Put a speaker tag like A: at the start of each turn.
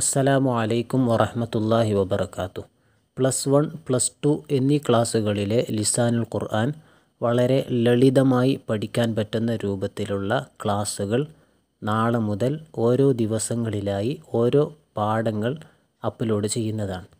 A: അസ്സലാമു അലൈക്കും വറഹമത്തല്ലാഹി വബർക്കാത്തു പ്ലസ് വൺ പ്ലസ് ടു എന്നീ ക്ലാസ്സുകളിലെ ലിസാനുൽ ഖുർആൻ വളരെ ലളിതമായി പഠിക്കാൻ പറ്റുന്ന രൂപത്തിലുള്ള ക്ലാസ്സുകൾ നാളെ മുതൽ ഓരോ ദിവസങ്ങളിലായി ഓരോ പാഠങ്ങൾ അപ്ലോഡ് ചെയ്യുന്നതാണ്